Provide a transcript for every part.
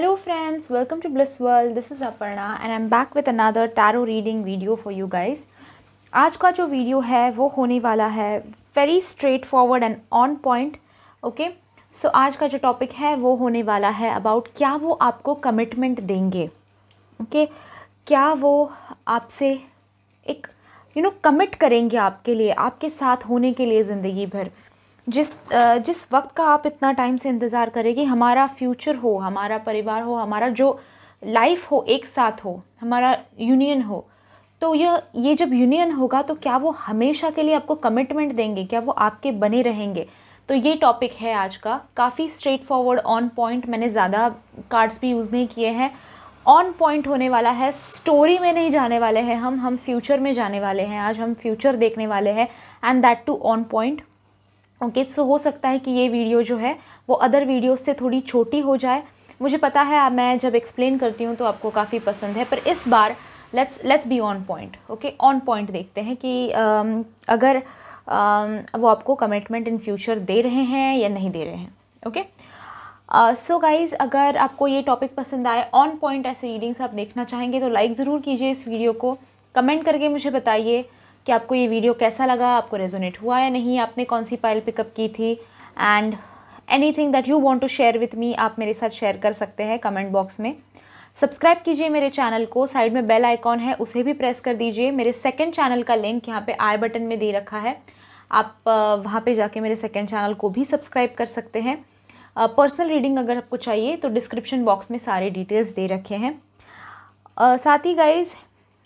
Hello friends, welcome to Bliss World. This is Aparna and I'm back with another tarot reading video for you guys. आज का जो video है वो होने वाला है very straightforward and on point okay so आज का जो टॉपिक है वो होने वाला है अबाउट क्या वो आपको कमिटमेंट देंगे ओके okay? क्या वो आपसे एक यू नो कमिट करेंगे आपके लिए आपके साथ होने के लिए ज़िंदगी भर जिस जिस वक्त का आप इतना टाइम से इंतज़ार करें कि हमारा फ्यूचर हो हमारा परिवार हो हमारा जो लाइफ हो एक साथ हो हमारा यूनियन हो तो यह ये जब यूनियन होगा तो क्या वो हमेशा के लिए आपको कमिटमेंट देंगे क्या वो आपके बने रहेंगे तो ये टॉपिक है आज का काफ़ी स्ट्रेट फॉरवर्ड ऑन पॉइंट मैंने ज़्यादा कार्ड्स भी यूज़ नहीं किए हैं ऑन पॉइंट होने वाला है स्टोरी में नहीं जाने वाले हैं हम हम फ्यूचर में जाने वाले हैं आज हम फ्यूचर देखने वाले हैं and that too on point okay okay, so so हो सकता है कि ये वीडियो जो है वो अदर वीडियो से थोड़ी छोटी हो जाए मुझे पता है मैं जब एक्सप्लेन करती हूँ तो आपको काफ़ी पसंद है पर इस बार let's let's be on point okay on point देखते हैं कि uh, अगर uh, वो आपको कमिटमेंट इन फ्यूचर दे रहे हैं या नहीं दे रहे हैं ओके सो गाइज़ अगर आपको ये टॉपिक पसंद आए ऑन पॉइंट ऐसे रीडिंग्स आप देखना चाहेंगे तो लाइक ज़रूर कीजिए इस वीडियो को कमेंट करके मुझे बताइए कि आपको ये वीडियो कैसा लगा आपको रेजोनेट हुआ या नहीं आपने कौन सी पाइल पिकअप की थी and anything that you want to share with me आप मेरे साथ शेयर कर सकते हैं कमेंट बॉक्स में सब्सक्राइब कीजिए मेरे चैनल को साइड में बेल आइकॉन है उसे भी प्रेस कर दीजिए मेरे सेकेंड चैनल का लिंक यहाँ पे आई बटन में दे रखा है आप वहाँ पे जाके मेरे सेकेंड चैनल को भी सब्सक्राइब कर सकते हैं पर्सनल रीडिंग अगर आपको चाहिए तो डिस्क्रिप्शन बॉक्स में सारे डिटेल्स दे रखे हैं साथ ही गाइज़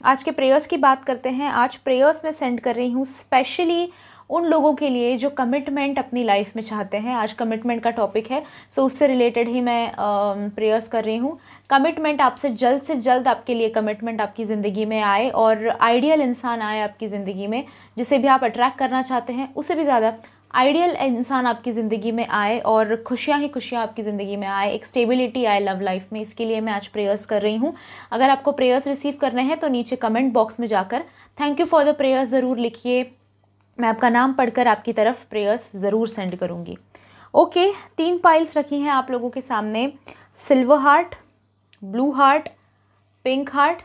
आज के प्रेयर्स की बात करते हैं आज प्रेयर्स में सेंड कर रही हूँ स्पेशली उन लोगों के लिए जो कमिटमेंट अपनी लाइफ में चाहते हैं आज कमिटमेंट का टॉपिक है सो so, उससे रिलेटेड ही मैं प्रेयर्स कर रही हूँ कमिटमेंट आपसे जल्द से जल्द आपके लिए कमिटमेंट आपकी ज़िंदगी में आए और आइडियल इंसान आए आपकी ज़िंदगी में जिसे भी आप अट्रैक्ट करना चाहते हैं उसे भी ज़्यादा आइडियल इंसान आपकी ज़िंदगी में आए और खुशियाँ ही खुशियाँ आपकी ज़िंदगी में आए एक स्टेबिलिटी आए लव लाइफ में इसके लिए मैं आज प्रेयर्स कर रही हूँ अगर आपको प्रेयर्स रिसीव करने हैं तो नीचे कमेंट बॉक्स में जाकर thank you for the prayers ज़रूर लिखिए मैं आपका नाम पढ़कर आपकी तरफ प्रेयर्स ज़रूर सेंड करूँगी ओके okay, तीन पाइल्स रखी हैं आप लोगों के सामने silver heart blue heart pink heart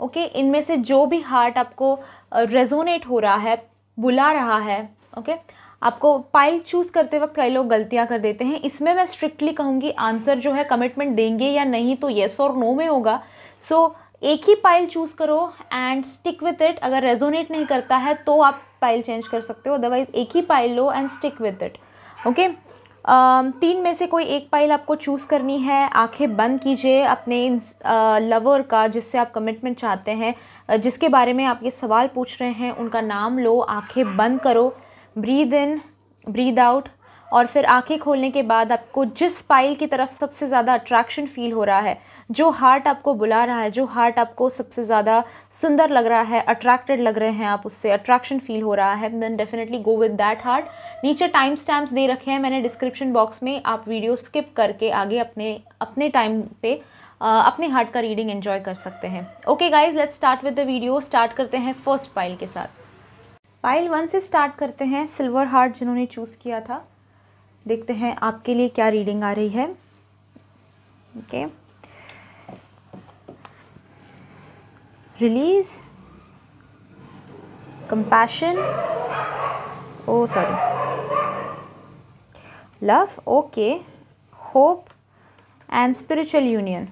okay okay, इनमें से जो भी हार्ट आपको रेजोनेट हो रहा है बुला रहा है ओके okay? आपको पाइल चूज़ करते वक्त कई लोग गलतियाँ कर देते हैं इसमें मैं स्ट्रिक्टली कहूँगी आंसर जो है कमिटमेंट देंगे या नहीं तो येस और नो में होगा सो so, एक ही पाइल चूज़ करो एंड स्टिक विथ इट अगर रेजोनेट नहीं करता है तो आप पाइल चेंज कर सकते हो अदरवाइज़ एक ही पाइल लो and stick with it okay तीन में से कोई एक पाइल आपको चूज़ करनी है आंखें बंद कीजिए अपने लवर का जिससे आप कमिटमेंट चाहते हैं जिसके बारे में आप ये सवाल पूछ रहे हैं उनका नाम लो आंखें बंद करो ब्रीद इन ब्रीद आउट और फिर आंखें खोलने के बाद आपको जिस पाइल की तरफ सबसे ज़्यादा अट्रैक्शन फील हो रहा है जो हार्ट आपको बुला रहा है जो हार्ट आपको सबसे ज़्यादा सुंदर लग रहा है अट्रैक्टेड लग रहे हैं आप उससे अट्रैक्शन फील हो रहा है then definitely go with that heart नीचे टाइम स्टैम्प्स दे रखे हैं मैंने डिस्क्रिप्शन बॉक्स में आप वीडियो स्किप करके आगे अपने अपने टाइम पर अपने हार्ट का रीडिंग एन्जॉय कर सकते हैं okay guys let's start with the video start करते हैं फर्स्ट पाइल के साथ पाइल वन से स्टार्ट करते हैं सिल्वर हार्ट जिन्होंने चूज़ किया था देखते हैं आपके लिए क्या रीडिंग आ रही है okay release compassion oh sorry love okay hope and spiritual union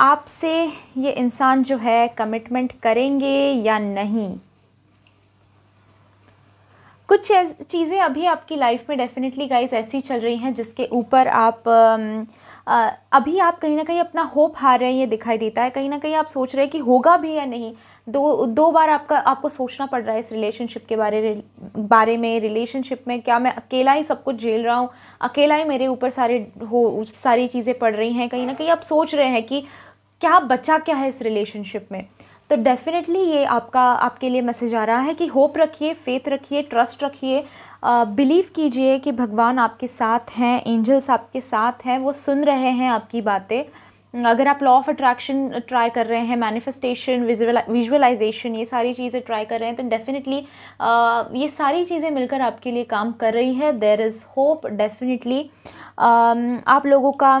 आपसे ये इंसान जो है कमिटमेंट करेंगे या नहीं कुछ चीज़ें अभी आपकी लाइफ में डेफिनेटली गाइस ऐसी चल रही हैं जिसके ऊपर आप आ, अभी आप कहीं ना कहीं अपना होप हार रहे हैं ये दिखाई देता है कहीं ना कहीं आप सोच रहे हैं कि होगा भी या नहीं दो दो बार आपका आपको सोचना पड़ रहा है इस रिलेशनशिप के बारे बारे में रिलेशनशिप में क्या मैं अकेला ही सब कुछ झेल रहा हूँ अकेला ही मेरे ऊपर सारे हो सारी चीज़ें पड़ रही हैं कहीं ना कहीं आप सोच रहे हैं कि क्या बचा क्या है इस रिलेशनशिप में तो डेफिनेटली ये आपका आपके लिए मैसेज आ रहा है कि होप रखिए फेथ रखिए ट्रस्ट रखिए बिलीव कीजिए कि भगवान आपके साथ हैं एंजल्स आपके साथ हैं वो सुन रहे हैं आपकी बातें अगर आप लॉ ऑफ अट्रैक्शन ट्राई कर रहे हैं मैनिफेस्टेशन विजुअलाइजेशन ये सारी चीज़ें ट्राई कर रहे हैं तो डेफिनेटली ये सारी चीज़ें मिलकर आपके लिए काम कर रही है देर इज़ होप डेफिनेटली आप लोगों का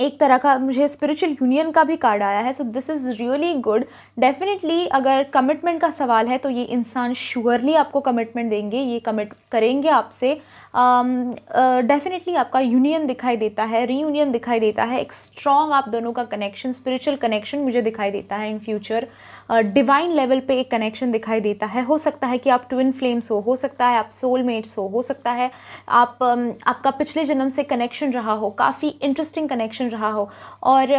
एक तरह का मुझे स्पिरिचुअल यूनियन का भी कार्ड आया है so this is really good definitely अगर कमिटमेंट का सवाल है तो ये इंसान श्योरली आपको कमिटमेंट देंगे ये कमिट करेंगे आपसे डेफिनेटली um, uh, आपका यूनियन दिखाई देता है रीयूनियन दिखाई देता है एक स्ट्रॉन्ग आप दोनों का कनेक्शन स्पिरिचुअल कनेक्शन मुझे दिखाई देता है इन फ्यूचर डिवाइन लेवल पे एक कनेक्शन दिखाई देता है हो सकता है कि आप ट्विन फ्लेम्स हो हो सकता है आप सोलमेट्स हो हो सकता है आप आपका पिछले जन्म से कनेक्शन रहा हो काफ़ी इंटरेस्टिंग कनेक्शन रहा हो और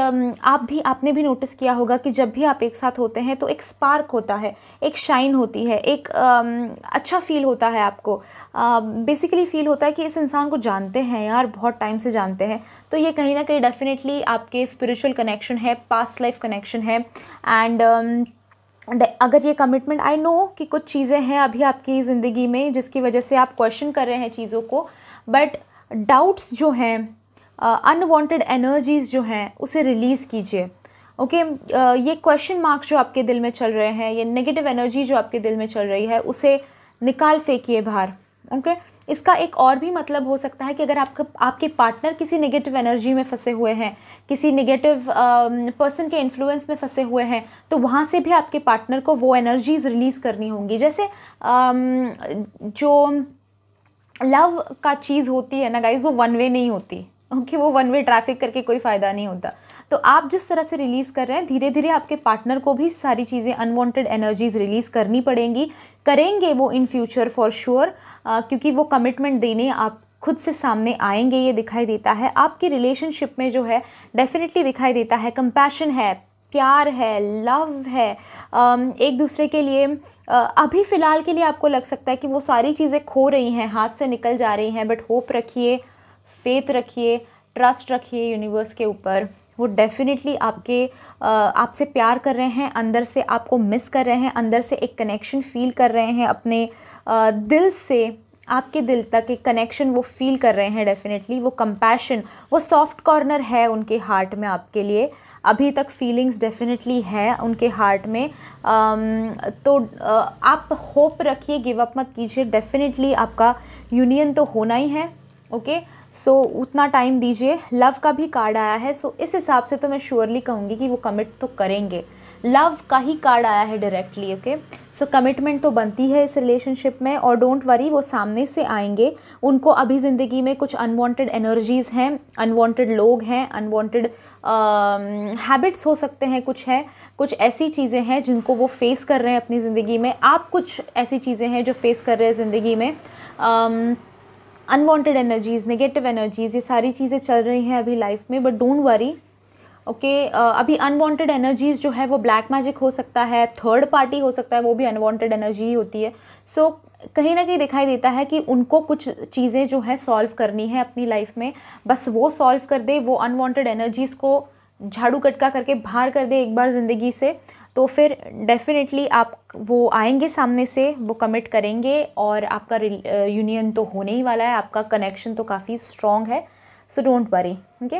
आप भी आपने भी नोटिस किया होगा कि जब भी आप एक साथ होते हैं तो एक स्पार्क होता है एक शाइन होती है एक अच्छा फील होता है आपको बेसिकली फील होता है कि इस इंसान को जानते हैं यार बहुत टाइम से जानते हैं तो ये कहीं ना कहीं डेफिनेटली आपके स्पिरिचुअल कनेक्शन है पास्ट लाइफ कनेक्शन है एंड अगर ये कमिटमेंट आई नो कि कुछ चीज़ें हैं अभी आपकी ज़िंदगी में जिसकी वजह से आप क्वेश्चन कर रहे हैं चीज़ों को बट डाउट्स जो हैं अनवांटेड uh, एनर्जीज़ जो हैं उसे रिलीज़ कीजिए ओके okay, uh, ये क्वेश्चन मार्क्स जो आपके दिल में चल रहे हैं ये नेगेटिव एनर्जी जो आपके दिल में चल रही है उसे निकाल फेंकिए बाहर ओके okay? इसका एक और भी मतलब हो सकता है कि अगर आपका आपके पार्टनर किसी नेगेटिव एनर्जी में फंसे हुए हैं किसी नेगेटिव पर्सन um, के इन्फ्लुएंस में फंसे हुए हैं तो वहाँ से भी आपके पार्टनर को वो एनर्जीज़ रिलीज़ करनी होंगी जैसे um, जो लव का चीज़ होती है ना गाइज वो वन वे नहीं होती ओके okay, वो वन वे ट्रैफिक करके कोई फ़ायदा नहीं होता तो आप जिस तरह से रिलीज़ कर रहे हैं धीरे धीरे आपके पार्टनर को भी सारी चीज़ें अनवांटेड एनर्जीज़ रिलीज़ करनी पड़ेंगी करेंगे वो इन फ्यूचर फॉर श्योर क्योंकि वो कमिटमेंट देने आप खुद से सामने आएंगे ये दिखाई देता है आपकी रिलेशनशिप में जो है डेफिनेटली दिखाई देता है कंपैशन है प्यार है लव है एक दूसरे के लिए अभी फ़िलहाल के लिए आपको लग सकता है कि वो सारी चीज़ें खो रही हैं हाथ से निकल जा रही हैं बट होप रखिए फेथ रखिए ट्रस्ट रखिए यूनिवर्स के ऊपर वो डेफ़िनेटली आपके आपसे प्यार कर रहे हैं अंदर से आपको मिस कर रहे हैं अंदर से एक कनेक्शन फ़ील कर रहे हैं अपने दिल से आपके दिल तक एक कनेक्शन वो फील कर रहे हैं डेफ़िनेटली वो कंपैशन वो सॉफ्ट कॉर्नर है उनके हार्ट में आपके लिए अभी तक फीलिंग्स डेफ़िनेटली है उनके हार्ट में तो आप होप रखिए गिव अप मत कीजिए डेफ़िनेटली आपका यूनियन तो होना ही है ओके okay? सो so, उतना टाइम दीजिए लव का भी कार्ड आया है सो so, इस हिसाब से तो मैं श्योरली कहूँगी कि वो कमिट तो करेंगे लव का ही कार्ड आया है डायरेक्टली ओके सो कमिटमेंट तो बनती है इस रिलेशनशिप में और डोंट वरी वो सामने से आएंगे उनको अभी ज़िंदगी में कुछ अनवांटेड एनर्जीज़ हैं अनवांटेड लोग हैं अनवांटेड हैबिट्स um, हो सकते हैं कुछ है कुछ ऐसी चीज़ें हैं जिनको वो फेस कर रहे हैं अपनी ज़िंदगी में आप कुछ ऐसी चीज़ें हैं जो फेस कर रहे हैं ज़िंदगी में um, unwanted energies negative energies ये सारी चीज़ें चल रही हैं अभी लाइफ में बट डोंट वरी ओके अभी अनवांटेड एनर्जीज़ जो है वो ब्लैक मैजिक हो सकता है थर्ड पार्टी हो सकता है वो भी अनवांटेड एनर्जी ही होती है सो so, कहीं ना कहीं दिखाई देता है कि उनको कुछ चीज़ें जो है सॉल्व करनी है अपनी लाइफ में बस वो सॉल्व कर दे वो अनवांटेड एनर्जीज़ को झाड़ू कटका करके बाहर कर दे एक बार ज़िंदगी से तो फिर डेफिनेटली आप वो आएंगे सामने से वो कमिट करेंगे और आपका यूनियन तो होने ही वाला है आपका कनेक्शन तो काफ़ी स्ट्रॉन्ग है so don't worry okay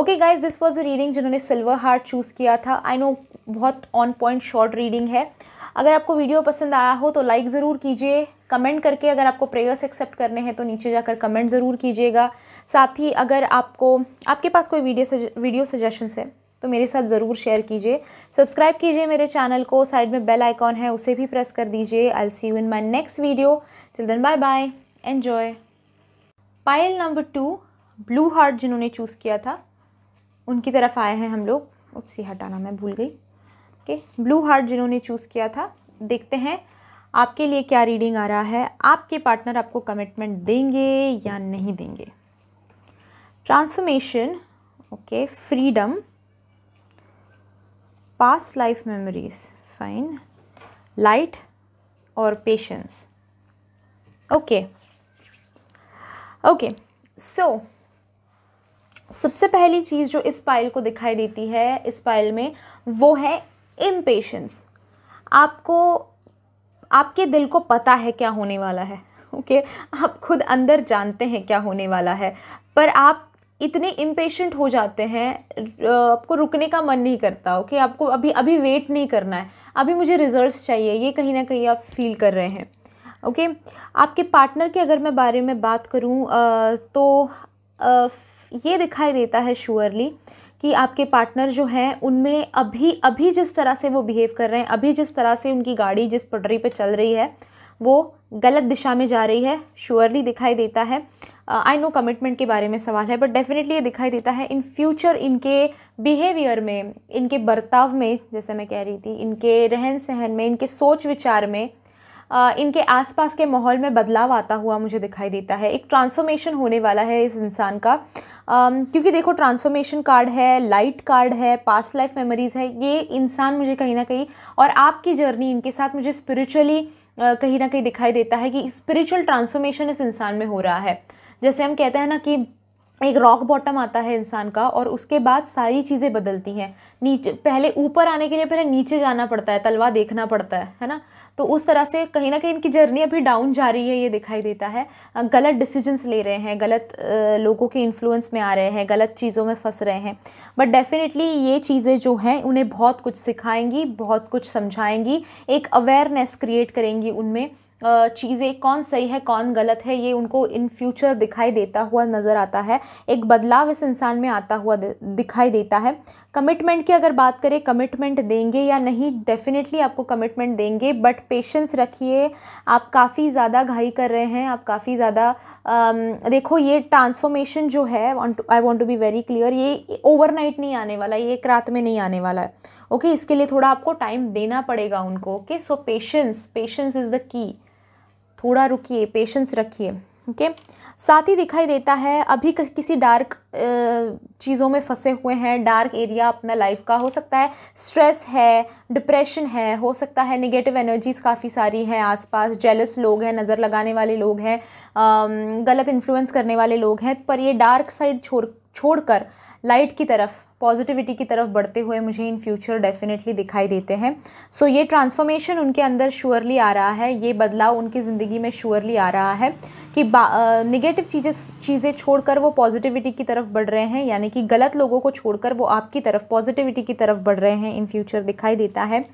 okay guys this was a reading जिन्होंने सिल्वर हार्ट चूज़ किया था आई नो बहुत ऑन पॉइंट शॉर्ट रीडिंग है अगर आपको वीडियो पसंद आया हो तो लाइक ज़रूर कीजिए कमेंट करके अगर आपको प्रेयर्स एक्सेप्ट करने हैं तो नीचे जाकर कमेंट ज़रूर कीजिएगा साथ ही अगर आपको आपके पास कोई वीडियो वीडियो सजेशंस है तो मेरे साथ ज़रूर शेयर कीजिए सब्सक्राइब कीजिए मेरे चैनल को साइड में बेल आइकॉन है उसे भी प्रेस कर दीजिए I see you in my next video chill bye bye enjoy pile number two blue heart जिन्होंने चूज़ किया था उनकी तरफ आए हैं हम लोग उपसी हटाना मैं भूल गई ओके ब्लू हार्ट जिन्होंने चूज़ किया था देखते हैं आपके लिए क्या रीडिंग आ रहा है आपके पार्टनर आपको कमिटमेंट देंगे या नहीं देंगे transformation okay freedom past life memories fine light or patience okay okay so सबसे पहली चीज़ जो इस पाइल को दिखाई देती है इस पाइल में वो है इम्पेशंस आपको आपके दिल को पता है क्या होने वाला है ओके okay? आप खुद अंदर जानते हैं क्या होने वाला है पर आप इतने इम्पेशेंट हो जाते हैं आपको रुकने का मन नहीं करता ओके आपको अभी अभी वेट नहीं करना है अभी मुझे रिज़ल्ट्स चाहिए ये कहीं ना कहीं आप फील कर रहे हैं ओके आपके पार्टनर के अगर मैं बारे में बात करूँ तो आ, ये दिखाई देता है श्योरली कि आपके पार्टनर जो हैं उनमें अभी अभी जिस तरह से वो बिहेव कर रहे हैं अभी जिस तरह से उनकी गाड़ी जिस पटरी पर चल रही है वो गलत दिशा में जा रही है श्योरली दिखाई देता है आई नो कमिटमेंट के बारे में सवाल है बट डेफिनेटली ये दिखाई देता है इन फ्यूचर इनके बिहेवियर में इनके बर्ताव में जैसे मैं कह रही थी इनके रहन सहन में इनके सोच विचार में इनके आसपास के माहौल में बदलाव आता हुआ मुझे दिखाई देता है एक ट्रांसफॉर्मेशन होने वाला है इस इंसान का क्योंकि देखो ट्रांसफॉर्मेशन कार्ड है लाइट कार्ड है पास्ट लाइफ मेमोरीज़ है ये इंसान मुझे कहीं ना कहीं और आपकी जर्नी इनके साथ मुझे स्पिरिचुअली कहीं ना कहीं दिखाई देता है कि स्पिरिचुअल ट्रांसफॉर्मेशन इस इंसान में हो रहा है जैसे हम कहते हैं ना कि एक रॉक बॉटम आता है इंसान का और उसके बाद सारी चीज़ें बदलती हैं नीचे पहले ऊपर आने के लिए पहले नीचे जाना पड़ता है तलवा देखना पड़ता है है ना तो उस तरह से कहीं ना कहीं इनकी जर्नी अभी डाउन जा रही है ये दिखाई देता है गलत डिसीजंस ले रहे हैं गलत लोगों के इन्फ्लुएंस में आ रहे हैं गलत चीज़ों में फंस रहे हैं बट डेफिनेटली ये चीज़ें जो हैं उन्हें बहुत कुछ सिखाएंगी बहुत कुछ समझाएंगी एक अवेयरनेस क्रिएट करेंगी उनमें चीज़ें कौन सही है कौन गलत है ये उनको इन फ्यूचर दिखाई देता हुआ नज़र आता है एक बदलाव इस इंसान में आता हुआ दिखाई देता है कमिटमेंट की अगर बात करें कमिटमेंट देंगे या नहीं डेफिनेटली आपको कमिटमेंट देंगे बट पेशेंस रखिए आप काफ़ी ज़्यादा घाई कर रहे हैं आप काफ़ी ज़्यादा देखो ये ट्रांसफॉर्मेशन जो है I want to be very clear ये ओवरनाइट नहीं आने वाला ये एक रात में नहीं आने वाला है ओके okay, इसके लिए थोड़ा आपको टाइम देना पड़ेगा उनको okay so patience patience is the key थोड़ा रुकिए पेशेंस रखिए ओके साथ ही दिखाई देता है अभी किसी डार्क चीज़ों में फंसे हुए हैं डार्क एरिया अपना लाइफ का हो सकता है स्ट्रेस है डिप्रेशन है हो सकता है नेगेटिव एनर्जीज़ काफ़ी सारी हैं आसपास जेलस लोग हैं नज़र लगाने वाले लोग हैं गलत इन्फ्लुएंस करने वाले लोग हैं पर ये डार्क साइड छोड़ छोड़ कर लाइट की तरफ पॉजिटिविटी की तरफ बढ़ते हुए मुझे इन फ्यूचर डेफिनेटली दिखाई देते हैं सो so, ये ट्रांसफॉर्मेशन उनके अंदर श्योरली आ रहा है ये बदलाव उनकी ज़िंदगी में श्योरली आ रहा है कि निगेटिव चीज़ें चीज़ें छोड़कर वो पॉजिटिविटी की तरफ बढ़ रहे हैं यानी कि गलत लोगों को छोड़कर वो आपकी तरफ पॉजिटिविटी की तरफ बढ़ रहे हैं इन फ्यूचर दिखाई देता है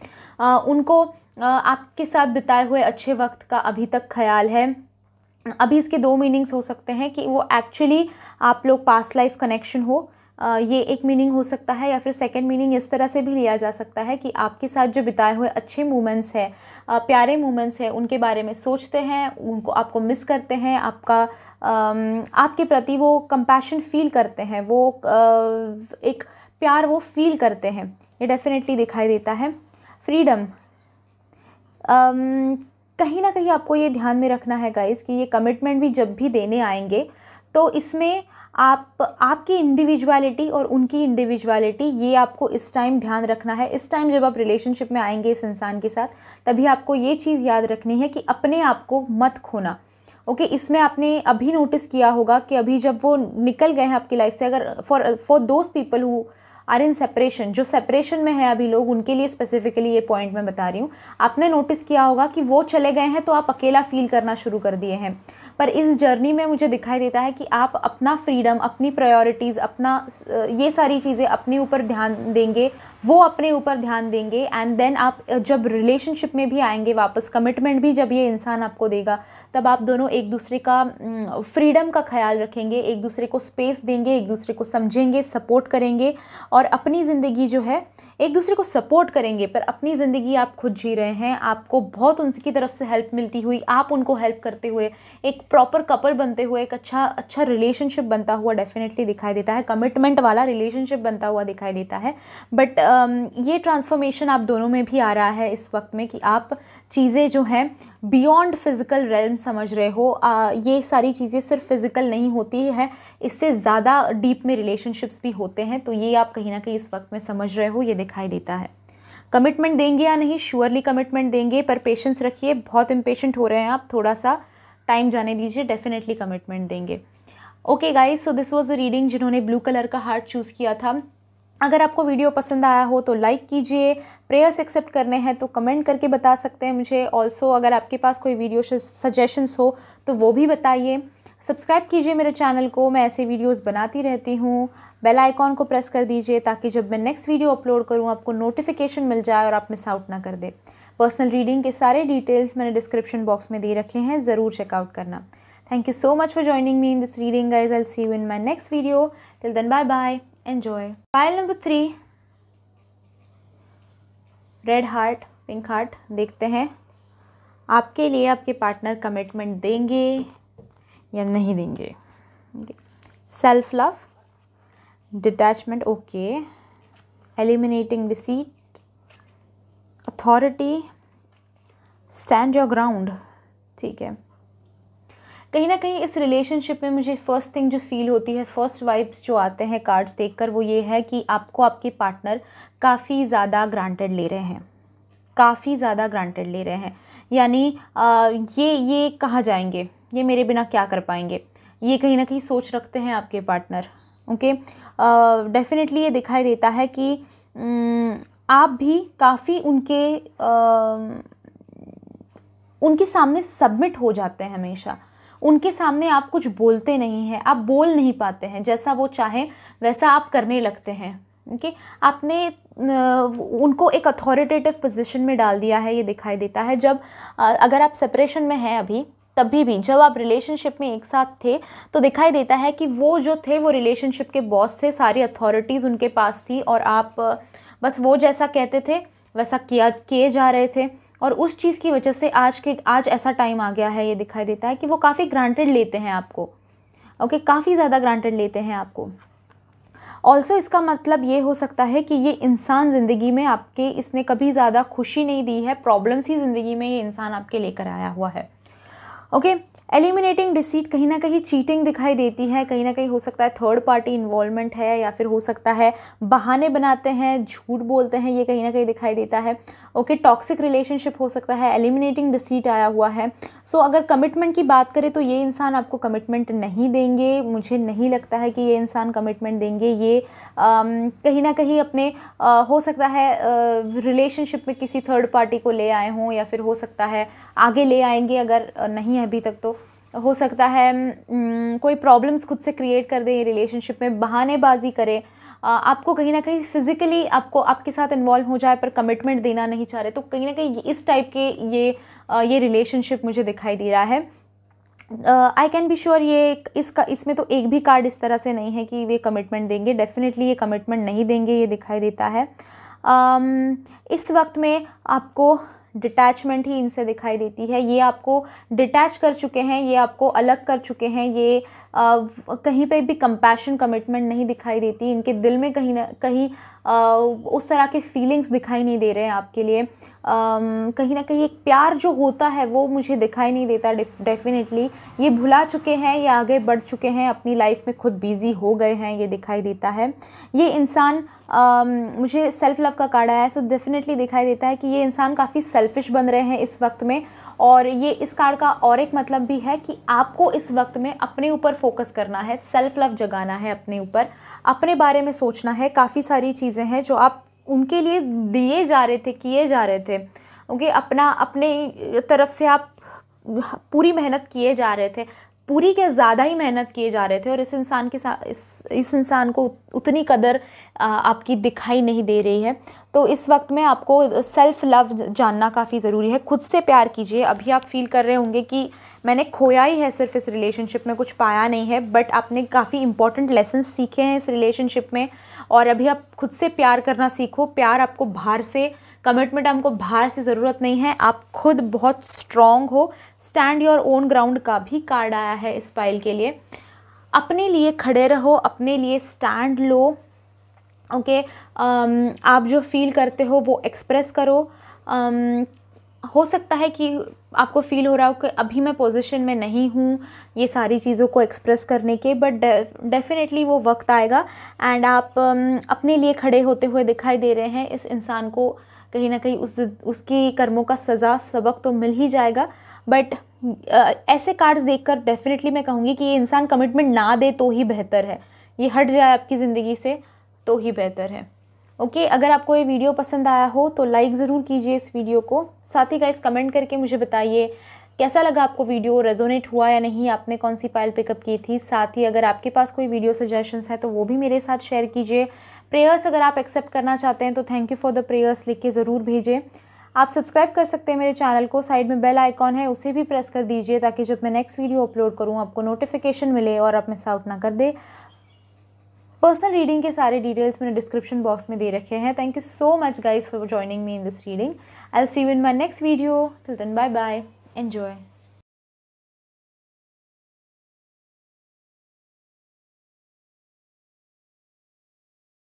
आ, उनको आ, आपके साथ बिताए हुए अच्छे वक्त का अभी तक ख्याल है अभी इसके दो मीनिंग्स हो सकते हैं कि वो एक्चुअली आप लोग पास्ट लाइफ कनेक्शन हो ये एक मीनिंग हो सकता है या फिर सेकंड मीनिंग इस तरह से भी लिया जा सकता है कि आपके साथ जो बिताए हुए अच्छे मोमेंट्स हैं प्यारे मोमेंट्स हैं उनके बारे में सोचते हैं उनको आपको मिस करते हैं आपका आपके प्रति वो कंपैशन फील करते हैं वो एक प्यार वो फील करते हैं ये डेफिनेटली दिखाई देता है फ्रीडम कहीं ना कहीं आपको ये ध्यान में रखना है गाइस कि ये कमिटमेंट भी जब भी देने आएंगे तो इसमें आप आपकी इंडिविजुअलिटी और उनकी इंडिविजुअलिटी ये आपको इस टाइम ध्यान रखना है इस टाइम जब आप रिलेशनशिप में आएंगे इस इंसान के साथ तभी आपको ये चीज़ याद रखनी है कि अपने आप को मत खोना ओके okay, इसमें आपने अभी नोटिस किया होगा कि अभी जब वो निकल गए हैं आपकी लाइफ से अगर for for those people who are in separation जो सेपरेशन में है अभी लोग उनके लिए स्पेसिफिकली ये पॉइंट मैं बता रही हूँ आपने नोटिस किया होगा कि वो चले गए हैं तो आप अकेला फील करना शुरू कर दिए हैं पर इस जर्नी में मुझे दिखाई देता है कि आप अपना फ्रीडम अपनी प्रायोरिटीज़ अपना ये सारी चीज़ें अपने ऊपर ध्यान देंगे वो अपने ऊपर ध्यान देंगे एंड देन आप जब रिलेशनशिप में भी आएंगे वापस कमिटमेंट भी जब ये इंसान आपको देगा तब आप दोनों एक दूसरे का फ्रीडम का ख्याल रखेंगे एक दूसरे को स्पेस देंगे एक दूसरे को समझेंगे सपोर्ट करेंगे और अपनी ज़िंदगी जो है एक दूसरे को सपोर्ट करेंगे पर अपनी ज़िंदगी आप खुद जी रहे हैं आपको बहुत उनकी तरफ से हेल्प मिलती हुई आप उनको हेल्प करते हुए एक प्रॉपर कपल बनते हुए एक अच्छा अच्छा रिलेशनशिप बनता हुआ डेफिनेटली दिखाई देता है कमिटमेंट वाला रिलेशनशिप बनता हुआ दिखाई देता है बट um, ये ट्रांसफॉर्मेशन आप दोनों में भी आ रहा है इस वक्त में कि आप चीज़ें जो हैं बियॉन्ड फिज़िकल रेलम समझ रहे हो आ, ये सारी चीज़ें सिर्फ फ़िज़िकल नहीं होती है इससे ज़्यादा डीप में रिलेशनशिप्स भी होते हैं तो ये आप कहीं ना कहीं इस वक्त में समझ रहे हो ये दिखाई देता है कमिटमेंट देंगे या नहीं श्योरली कमिटमेंट देंगे पर पेशेंस रखिए बहुत इम्पेशेंट हो रहे हैं आप थोड़ा सा टाइम जाने दीजिए डेफिनेटली कमिटमेंट देंगे okay guys so this was the reading जिन्होंने ब्लू कलर का हार्ट चूज़ किया था अगर आपको वीडियो पसंद आया हो तो लाइक कीजिए प्रेयर्स एक्सेप्ट करने हैं तो कमेंट करके बता सकते हैं मुझे ऑल्सो अगर आपके पास कोई वीडियो सजेशंस हो तो वो भी बताइए सब्सक्राइब कीजिए मेरे चैनल को मैं ऐसे वीडियोस बनाती रहती हूँ बेल आइकॉन को प्रेस कर दीजिए ताकि जब मैं नेक्स्ट वीडियो अपलोड करूँ आपको नोटिफिकेशन मिल जाए और आप मिस आउट ना कर दे पर्सनल रीडिंग के सारे डिटेल्स मैंने डिस्क्रिप्शन बॉक्स में दे रखे हैं ज़रूर चेकआउट करना thank you so much for joining me in this reading guys I'll see you in my next video till then bye bye enjoy. File number three, red heart pink heart देखते हैं आपके लिए आपके partner commitment देंगे या नहीं देंगे self love detachment okay eliminating deceit authority stand your ground ठीक है कहीं ना कहीं इस रिलेशनशिप में मुझे फ़र्स्ट थिंग जो फील होती है फर्स्ट वाइब्स जो आते हैं कार्ड्स देखकर वो ये है कि आपको आपके पार्टनर काफ़ी ज़्यादा ग्रांटेड ले रहे हैं काफ़ी ज़्यादा ग्रांटेड ले रहे हैं यानी ये ये कहाँ जाएंगे ये मेरे बिना क्या कर पाएंगे ये कहीं ना कहीं सोच रखते हैं आपके पार्टनर ओके डेफिनेटली ये दिखाई देता है कि आप भी काफ़ी उनके आ, उनके सामने सबमिट हो जाते हैं हमेशा उनके सामने आप कुछ बोलते नहीं हैं आप बोल नहीं पाते हैं जैसा वो चाहें वैसा आप करने लगते हैं ओके okay? आपने उनको एक अथॉरिटेटिव पोजीशन में डाल दिया है ये दिखाई देता है जब अगर आप सेपरेशन में हैं अभी तभी भी जब आप रिलेशनशिप में एक साथ थे तो दिखाई देता है कि वो जो थे वो रिलेशनशिप के बॉस थे सारी अथॉरिटीज़ उनके पास थी और आप बस वो जैसा कहते थे वैसा किया किए जा रहे थे और उस चीज़ की वजह से आज के आज ऐसा टाइम आ गया है ये दिखाई देता है कि वो काफ़ी ग्रांटेड लेते हैं आपको ओके काफ़ी ज़्यादा ग्रांटेड लेते हैं आपको ऑल्सो इसका मतलब ये हो सकता है कि ये इंसान ज़िंदगी में आपके इसने कभी ज़्यादा खुशी नहीं दी है प्रॉब्लम्स ही ज़िंदगी में ये इंसान आपके लेकर आया हुआ है ओके okay? एलिमिनेटिंग डिसीट कहीं ना कहीं चीटिंग दिखाई देती है कहीं ना कहीं हो सकता है थर्ड पार्टी इन्वॉल्वमेंट है या फिर हो सकता है बहाने बनाते हैं झूठ बोलते हैं ये कहीं ना कहीं दिखाई देता है ओके टॉक्सिक रिलेशनशिप हो सकता है एलिमिनेटिंग डिसीट आया हुआ है सो so, अगर कमिटमेंट की बात करें तो ये इंसान आपको कमिटमेंट नहीं देंगे मुझे नहीं लगता है कि ये इंसान कमिटमेंट देंगे ये कहीं ना कहीं अपने आ, हो सकता है रिलेशनशिप में किसी थर्ड पार्टी को ले आए हों या फिर हो सकता है आगे ले आएंगे अगर नहीं अभी तक तो हो सकता है कोई प्रॉब्लम्स खुद से क्रिएट कर दें रिलेशनशिप में बहानेबाजी करें आपको कहीं ना कहीं फिज़िकली आपको आपके साथ इन्वॉल्व हो जाए पर कमिटमेंट देना नहीं चाह रहे तो कहीं ना कहीं इस टाइप के ये ये रिलेशनशिप मुझे दिखाई दे रहा है आई कैन बी श्योर ये इसका इसमें तो एक भी कार्ड इस तरह से नहीं है कि वे कमिटमेंट देंगे डेफिनेटली ये कमिटमेंट नहीं देंगे ये दिखाई देता है um, इस वक्त में आपको डिटैचमेंट ही इनसे दिखाई देती है ये आपको डिटैच कर चुके हैं ये आपको अलग कर चुके हैं ये कहीं पे भी कंपैशन कमिटमेंट नहीं दिखाई देती इनके दिल में कहीं ना कहीं उस तरह के फीलिंग्स दिखाई नहीं दे रहे हैं आपके लिए कहीं ना कहीं एक प्यार जो होता है वो मुझे दिखाई नहीं देता डेफिनेटली ये भुला चुके हैं ये आगे बढ़ चुके हैं अपनी लाइफ में खुद बिज़ी हो गए हैं ये दिखाई देता है ये इंसान मुझे सेल्फ़ लव का आया है सो डेफिनेटली दिखाई देता है कि ये इंसान काफ़ी सेल्फिश बन रहे हैं इस वक्त में और ये इस कार्ड का और एक मतलब भी है कि आपको इस वक्त में अपने ऊपर फोकस करना है सेल्फ लव जगाना है अपने ऊपर अपने बारे में सोचना है काफ़ी सारी चीज़ें हैं जो आप उनके लिए दिए जा रहे थे किए जा रहे थे ओके अपना अपने तरफ से आप पूरी मेहनत किए जा रहे थे पूरी के ज़्यादा ही मेहनत किए जा रहे थे और इस इंसान के साथ इस इस इंसान को उतनी कदर आपकी दिखाई नहीं दे रही है तो इस वक्त में आपको सेल्फ़ लव जानना काफ़ी ज़रूरी है खुद से प्यार कीजिए अभी आप फील कर रहे होंगे कि मैंने खोया ही है सिर्फ इस रिलेशनशिप में कुछ पाया नहीं है बट आपने काफ़ी इंपॉर्टेंट लेसन सीखे हैं इस रिलेशनशिप में और अभी आप खुद से प्यार करना सीखो प्यार आपको बाहर से कमिटमेंट हमको बाहर से ज़रूरत नहीं है आप खुद बहुत स्ट्रांग हो स्टैंड योर ओन ग्राउंड का भी कार्ड आया है इस फाइल के लिए अपने लिए खड़े रहो अपने लिए स्टैंड लो ओके um, आप जो फील करते हो वो एक्सप्रेस करो um, हो सकता है कि आपको फील हो रहा हो कि अभी मैं पोजीशन में नहीं हूँ ये सारी चीज़ों को एक्सप्रेस करने के बट डेफिनेटली वो वक्त आएगा एंड आप um, अपने लिए खड़े होते हुए दिखाई दे रहे हैं इस इंसान को कहीं ना कहीं उस उसकी कर्मों का सज़ा सबक तो मिल ही जाएगा बट ऐसे कार्ड्स देखकर डेफिनेटली मैं कहूँगी कि ये इंसान कमिटमेंट ना दे तो ही बेहतर है ये हट जाए आपकी ज़िंदगी से तो ही बेहतर है ओके okay, अगर आपको ये वीडियो पसंद आया हो तो लाइक ज़रूर कीजिए इस वीडियो को साथ ही गाइस कमेंट करके मुझे बताइए कैसा लगा आपको वीडियो रेजोनेट हुआ या नहीं आपने कौन सी पाइल पिकअप की थी साथ ही अगर आपके पास कोई वीडियो सजेशंस है तो वो भी मेरे साथ शेयर कीजिए प्रेयर्स अगर आप एक्सेप्ट करना चाहते हैं तो thank you for the prayers लिख के ज़रूर भेजें आप सब्सक्राइब कर सकते हैं मेरे चैनल को साइड में बेल आइकॉन है उसे भी प्रेस कर दीजिए ताकि जब मैं नेक्स्ट वीडियो अपलोड करूँ आपको नोटिफिकेशन मिले और आप मिस आउट ना कर दे पर्सनल रीडिंग के सारे डिटेल्स मैंने डिस्क्रिप्शन बॉक्स में दे रखे हैं thank you so much guys for joining me in this reading I see you in my next video till then bye bye enjoy